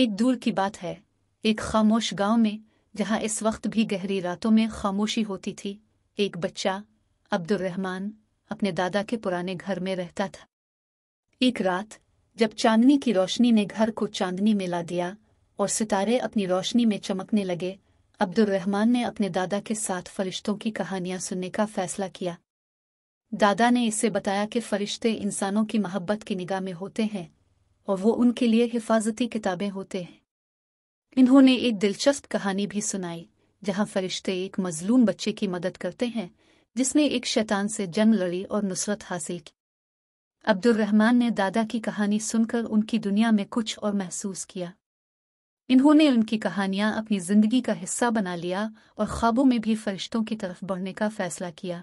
एक दूर की बात है एक खामोश गांव में जहां इस वक्त भी गहरी रातों में खामोशी होती थी एक बच्चा रहमान अपने दादा के पुराने घर में रहता था एक रात जब चांदनी की रोशनी ने घर को चांदनी में ला दिया और सितारे अपनी रोशनी में चमकने लगे अब्दुल रहमान ने अपने दादा के साथ फरिश्तों की कहानियां सुनने का फैसला किया दादा ने इसे बताया कि फरिश्ते इंसानों की मोहब्बत की निगाह में होते हैं और वो उनके लिए हिफाजती किताबें होते हैं इन्होंने एक दिलचस्प कहानी भी सुनाई जहां फरिश्ते एक मजलूम बच्चे की मदद करते हैं जिसने एक शैतान से जंग लड़ी और नुसरत हासिल की अब्दुल रहमान ने दादा की कहानी सुनकर उनकी दुनिया में कुछ और महसूस किया इन्होंने उनकी कहानियां अपनी जिंदगी का हिस्सा बना लिया और ख्वाबों में भी फरिश्तों की तरफ बढ़ने का फैसला किया